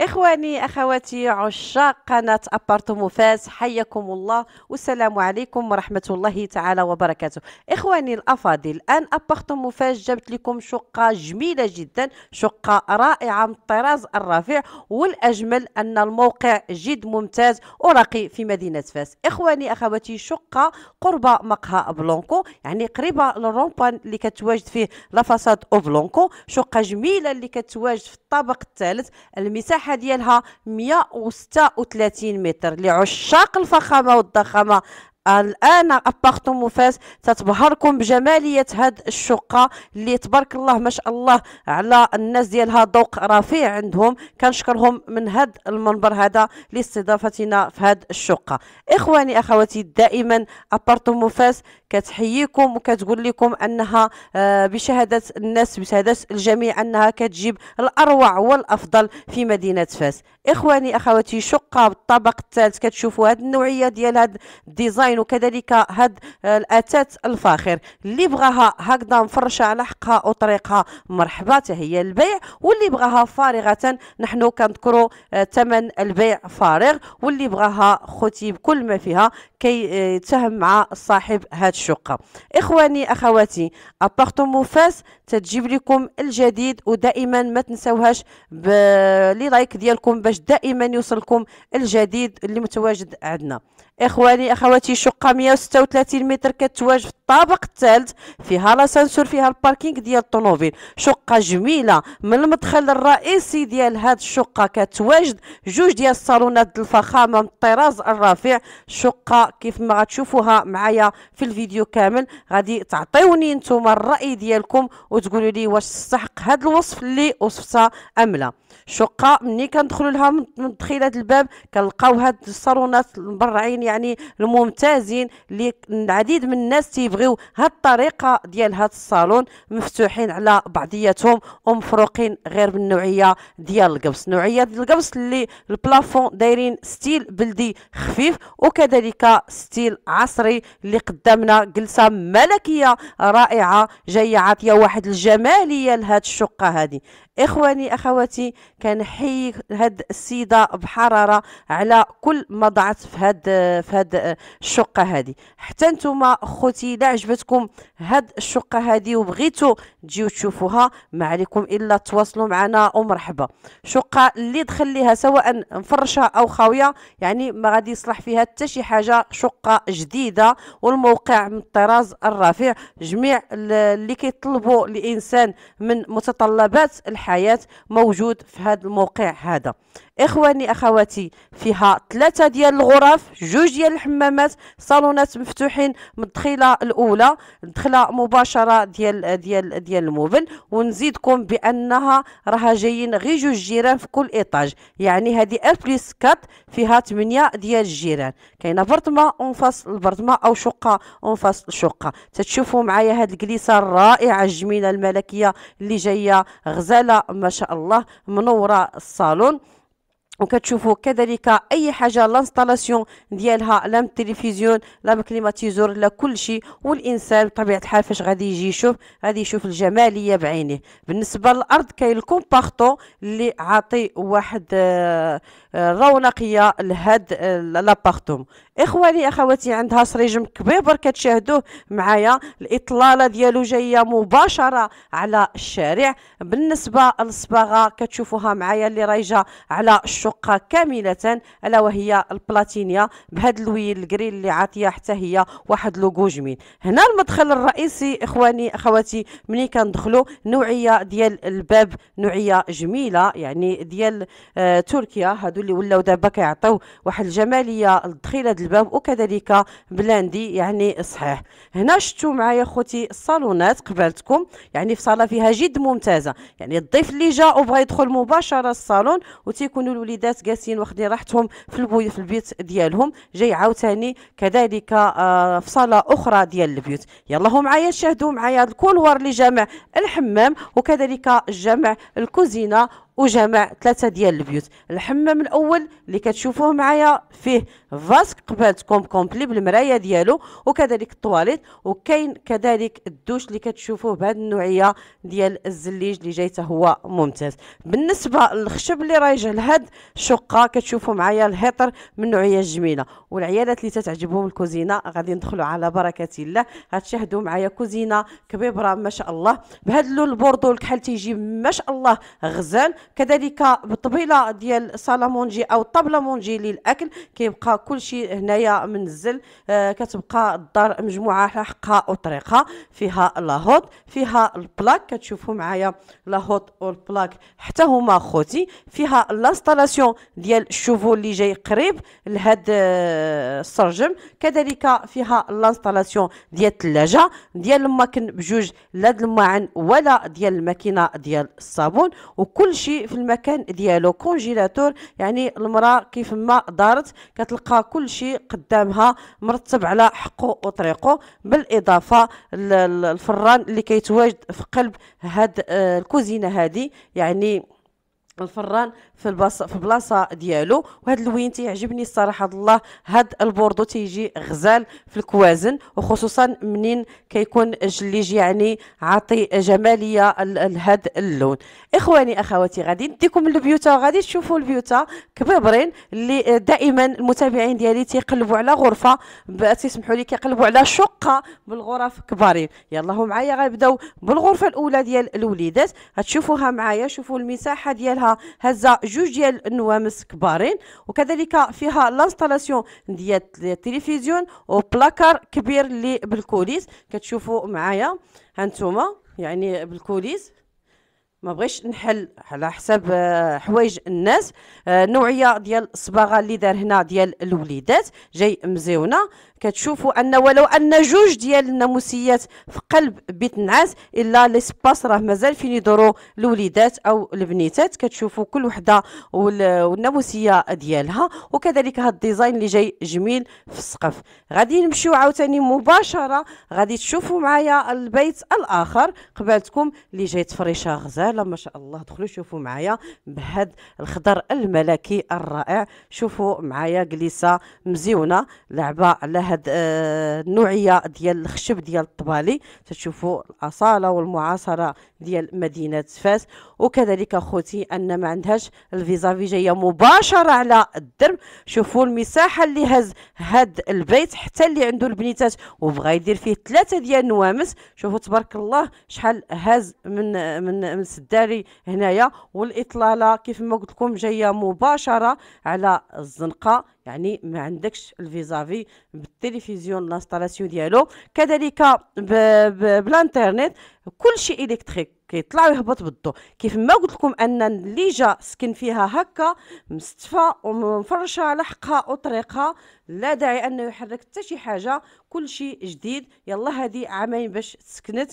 إخواني أخواتي عشاق قناة أبارتومو فاس حياكم الله والسلام عليكم ورحمة الله تعالى وبركاته إخواني الأفاضل الآن أبارتومو فاس جابت لكم شقة جميلة جدا شقة رائعة من الطراز الرفيع والأجمل أن الموقع جد ممتاز وراقي في مدينة فاس إخواني أخواتي شقة قرب مقهى بلونكو يعني قريبة للرومبان اللي كتواجد فيه لافاساد بلونكو شقة جميلة اللي كتواجد في الطابق الثالث المساحة المساحه ديالها 136 متر لعشاق الفخامه والضخامه الان ابارتمون فاس تتبهركم بجماليه هاد الشقه اللي تبارك الله ما شاء الله على الناس ديالها ذوق رفيع عندهم كنشكرهم من هاد المنبر هذا لاستضافتنا في هاد الشقه اخواني اخواتي دائما ابارتمون فاس كتحييكم وكتقول لكم انها آه، بشهاده الناس بشهاده الجميع انها كتجيب الاروع والافضل في مدينه فاس اخواني اخواتي شقه بالطابق الثالث كتشوفوا هاد النوعيه ديال هاد الديزاين الحرمين وكذلك هاد آه، الاتات الفاخر اللي بغاها هكذا مفرشه على حقها وطريقها مرحبا هي البيع واللي بغاها فارغه نحن كنذكروا آه، ثمن البيع فارغ واللي بغاها خوتي بكل ما فيها كي آه، يتساهم مع صاحب هاد الشقه اخواني اخواتي ابارتمون فاس تتجيب لكم الجديد ودائما ما تنساوهاش لي لايك ديالكم باش دائما يوصلكم الجديد اللي متواجد عندنا اخواني اخواتي شقه 136 متر كتواجد الطابق الثالث فيها لاسانسور فيها الباركينغ ديال الطوموبيل شقه جميله من المدخل الرئيسي ديال هاد الشقه كتواجد جوج ديال الصالونات الفخامه من الطراز الرفيع شقه كيف ما غتشوفوها معايا في الفيديو كامل غادي تعطيوني نتوما الراي ديالكم وتقولوا لي واش تستحق هاد الوصف اللي وصفتها ام لا شقه ملي كندخلوا لها من هاد الباب كنلقاو هاد الصالونات المبرعين يعني الممتازين اللي العديد من الناس تيبغي كيبغيو هاد الطريقه ديال هاد الصالون مفتوحين على بعضياتهم ومفروقين غير بالنوعيه ديال القبص نوعيه ديال القبص اللي البلافون دايرين ستيل بلدي خفيف وكذلك ستيل عصري اللي قدامنا جلسه ملكيه رائعه جايه عاطيه واحد الجماليه لهاد الشقه هذه اخواني اخواتي كنحيي هاد السيده بحراره على كل ما ضعت في هاد في هاد الشقه هذه حتى نتوما خوتي لا عجبتكم هاد الشقه هذه وبغيتوا تجيو تشوفوها ما عليكم الا تواصلوا معنا ومرحبا شقه اللي دخل ليها سواء مفرشه او خاويه يعني ما غادي يصلح فيها حتى شي حاجه شقه جديده والموقع من الطراز الرفيع جميع اللي كيطلبوا الانسان من متطلبات الحياه موجود في هذا الموقع هذا اخواني اخواتي فيها ثلاثه ديال الغرف جوج ديال الحمامات صالونات مفتوحين مدخله الاولى دخله مباشره ديال ديال ديال الموبل ونزيدكم بانها راها جايين غير جوج جيران في كل ايطاج يعني هذه 1 بليس 4 فيها 8 ديال الجيران كاينه برطمه اونفاس البرطمه او شقه اونفاس الشقه تتشوفوا معايا هذه الكليسه الرائعه الجميله الملكيه اللي جايه غزاله ما شاء الله منوره الصالون وكتشوفوا كذلك اي حاجه لانستالاسيون ديالها لا من التلفزيون لا من كليماتيزور لا كل شيء والانسان بطبيعه الحال فاش غادي يجي يشوف غادي يشوف الجماليه بعينيه بالنسبه للارض كاين الكومبارتون اللي عاطي واحد الرونقيه آه، آه، لهاد آه، لابارتوم اخواني اخواتي عندها سريجم مكبيبر كتشاهدوه معايا الاطلاله ديالو جايه مباشره على الشارع بالنسبه للصباغه كتشوفوها معايا اللي رايجه على الشقه كامله الا وهي البلاتينيا بهذا الويل الكري اللي عاطيه حتى هي واحد لوغو جميل هنا المدخل الرئيسي اخواني اخواتي ملي كندخلوا نوعيه ديال الباب نوعيه جميله يعني ديال آه تركيا هادو اللي ولاو دابا كيعطيو واحد الجماليه للدخيله الباب وكذلك بلاندي يعني صحيح هنا شفتوا معايا خوتي الصالونات قبالتكم يعني في صاله فيها جد ممتازه يعني الضيف اللي جا وبغى يدخل مباشره الصالون وتيكونوا الوليدات جالسين واخدين راحتهم في البيوت في البيت ديالهم جاي عاوتاني كذلك آه، في صاله اخرى ديال البيوت يلا معايا شاهدوا معايا الكولوار اللي جامع الحمام وكذلك جامع الكوزينه وجمع ثلاثه ديال البيوت الحمام الاول اللي كتشوفوه معايا فيه فاسك كوم كومبلي بالمرايه ديالو وكذلك الطواليت وكاين كذلك الدوش اللي كتشوفوه بهذه النوعيه ديال الزليج اللي جاي هو ممتاز بالنسبه للخشب اللي راه يجي لهاد الشقه كتشوفوا معايا الهيطر من نوعيه جميله والعيالات اللي تتعجبهم الكوزينه غادي ندخلوا على بركه الله غتشاهدوا معايا كوزينه كبيبره ما شاء الله بهذا اللون البوردو الكحل تيجي ما شاء الله غزال كذلك بالطبيله ديال سالامونجي او طبله مونجي للاكل كيبقى كل شيء هنايا منزل آه كتبقى الدار مجموعه حقها وطريقها فيها لاهوط فيها البلاك كتشوفوا معايا لاهوط والبلاك حتى هما خوتي فيها لانستالاسيون ديال الشوفو اللي جاي قريب لهاد آه، السرجم كذلك فيها لانستالاسيون ديال الثلاجه ديال الماكن بجوج لا دالماعن ولا ديال الماكينه ديال الصابون وكل شيء في المكان ديالو كونجيلاتور يعني المراه كيف ما دارت كتلقى كل شيء قدامها مرتب على حقه وطريقه بالاضافه للفران اللي كيتواجد في قلب هاد آه، الكوزينه هذه يعني الفران في البلاصه في بلاصه ديالو وهاد اللوين تيعجبني الصراحه الله هاد البوردو تيجي غزال في الكوازن وخصوصا منين كيكون الجليج يعني عاطي جماليه لهاد اللون اخواني اخواتي غادي نديكم للبيوتا وغادي تشوفوا البيوتا كبابرين اللي دائما المتابعين ديالي تيقلبوا على غرفه تسمحوا لي كيقلبوا على شقه بالغرف كبارين يلا معايا غنبداو بالغرفه الاولى ديال الوليدات غتشوفوها معايا شوفوا المساحه ديالها هزا جوج ديال النوامس كبارين وكذلك فيها لانستالاسيون ديال التلفزيون وبلاكار كبير اللي بالكوليس كتشوفوا معايا هانتوما يعني بالكوليس ما بغيش نحل على حساب آه، حوايج الناس آه، نوعيه ديال الصباغه اللي دار هنا ديال الوليدات جاي مزيونه كتشوفوا ان ولو ان جوج ديال الناموسيات في قلب بيت النعاس الا ليسباس راه مازال فين يدوروا الوليدات او البنيتات كتشوفوا كل وحده والناموسيه ديالها وكذلك هذا الديزاين اللي جاي جميل في السقف غادي نمشيو عاوتاني مباشره غادي تشوفوا معايا البيت الاخر قبالتكم اللي جاي تفريشه غزال جماله ما شاء الله دخلوا شوفوا معايا بهذا الخضر الملكي الرائع شوفوا معايا جليسه مزيونه لعبه على هاد آه، النوعيه ديال الخشب ديال الطبالي تشوفوا الاصاله والمعاصره ديال مدينه فاس وكذلك اخوتي ان ما عندهاش الفيزافي جايه مباشره على الدرب شوفوا المساحه اللي هز هاد البيت حتى اللي عنده البنيتات وبغى يدير فيه ثلاثه ديال النوامس شوفوا تبارك الله شحال هاز من آه، من, آه، من الرأس الداري هنايا والإطلالة كيف ما قلت لكم جاية مباشرة على الزنقة يعني ما عندكش الفيزافي بالتلفزيون لانستالاسيون ديالو كذلك بالانترنت كل شيء الكتريك كيطلع ويهبط بالضو كيف ما قلت لكم ان جا سكن فيها هكا مستفى ومفرشه على حقها وطريقها لا داعي انه يحرك حتى شي حاجه كل شيء جديد يلا هذه عامين باش سكنت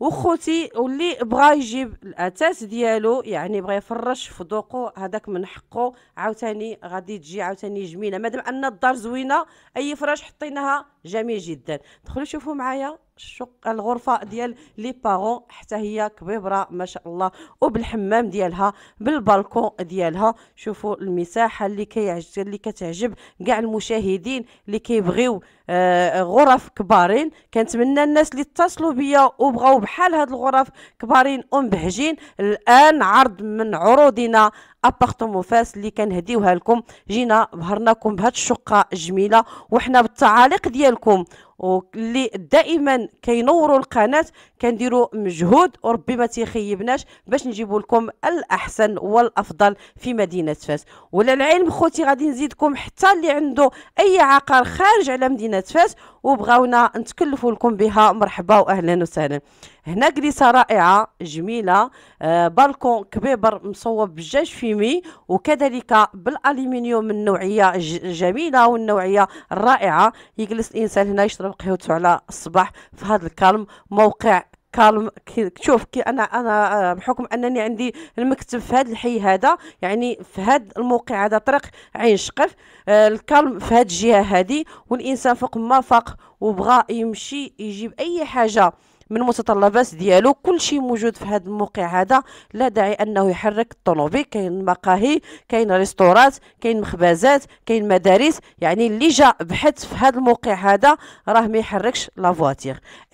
وخوتي واللي بغى يجيب الاتاس ديالو يعني بغى يفرش في ذوقه هذاك من حقه عاوتاني غادي تجي عاوتاني جميله مادام ان الدار زوينه اي فراش حطيناها جميل جدا دخلوا شوفوا معايا الشق الغرفه ديال لي بارون حتى هي كبيبره ما شاء الله وبالحمام ديالها بالبالكون ديالها شوفوا المساحه اللي كيعجب اللي كتعجب كاع المشاهدين اللي كيبغيو آه غرف كبارين كنتمنى الناس اللي اتصلوا بيا وبغاو بحال هاد الغرف كبارين ومبهجين الان عرض من عروضنا ابارتمون فاس اللي كنهديوها لكم جينا بهرناكم بهاد الشقه الجميله وحنا بالتعاليق ديالكم واللي دائما كينوروا القناه كنديروا مجهود وربي ما تيخيبناش باش نجيبوا لكم الاحسن والافضل في مدينه فاس وللعلم العلم خوتي غادي نزيدكم حتى اللي عنده اي عقار خارج على مدينه فاس وبغاونا نتكلفوا لكم بها مرحبا واهلا وسهلا هنا كليسه رائعه جميله آه بالكون كبيبر مصوب بجاج فيمي وكذلك بالالومنيوم من النوعيه جميله والنوعيه الرائعه يجلس الانسان هنا يشرب قهوته على الصباح في هذا الكالم موقع كالم شوف كي انا انا آه، بحكم انني عندي المكتب في هذا الحي هذا يعني في هذا الموقع هذا طريق عين شقف آه الكالم في هذه الجهه هذه والانسان فوق ما فاق وبغى يمشي يجيب اي حاجه من متطلبات ديالو كل شيء موجود في هذا الموقع هذا لا داعي انه يحرك الطوموبيل كاين مقاهي كاين ريستورات كاين مخبزات كاين مدارس يعني اللي جا بحث في هذا الموقع هذا راه ما يحركش لا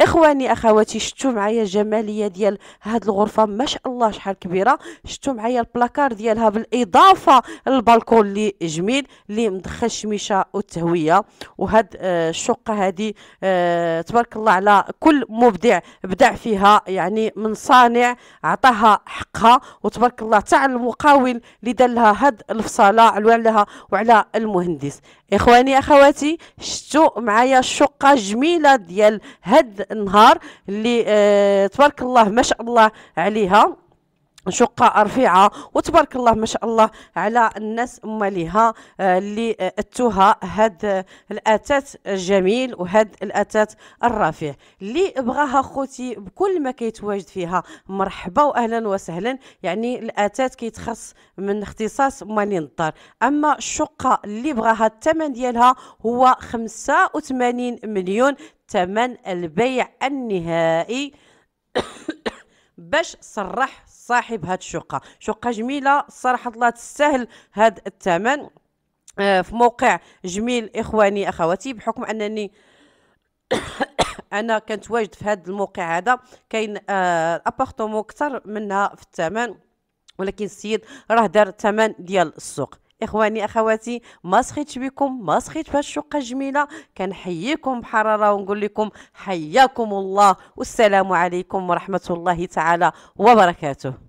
اخواني اخواتي شفتوا معايا الجماليه ديال هذه الغرفه ما شاء الله شحال كبيره شفتوا معايا البلاكار ديالها بالاضافه للبالكون اللي جميل اللي مدخل الشميشه والتهويه وهاد آه، الشقه هذه آه، تبارك الله على كل مبدع بدع فيها يعني من صانع عطاها حقها وتبارك الله تاع المقاول اللي دار لها هاد الفصاله على وعلى المهندس اخواني اخواتي شتو معايا الشقه جميله ديال هاد النهار اللي آه تبارك الله ما شاء الله عليها شقة رفيعة وتبارك الله ما شاء الله على الناس أماليها آه، اللي آه، أتوها هاد الأتات الجميل وهاد الأتات الرفيع اللي بغاها خوتي بكل ما كيتواجد فيها مرحبا وأهلا وسهلا يعني الأتات كيتخص من اختصاص مالين الدار أما الشقة اللي بغاها الثمن ديالها هو 85 مليون ثمن البيع النهائي باش صرح صاحب هاد الشقه شقه جميله صراحه الله تستاهل هاد الثمن آه، في موقع جميل اخواني اخواتي بحكم انني انا كنت واجد في هذا الموقع هذا كاين ابارتمون آه، اكثر منها في الثمن ولكن السيد راه دار الثمن ديال السوق اخواني اخواتي ما سخيت بكم ما سخيت بهاد الشقه الجميله كنحييكم بحراره ونقول لكم حياكم الله والسلام عليكم ورحمه الله تعالى وبركاته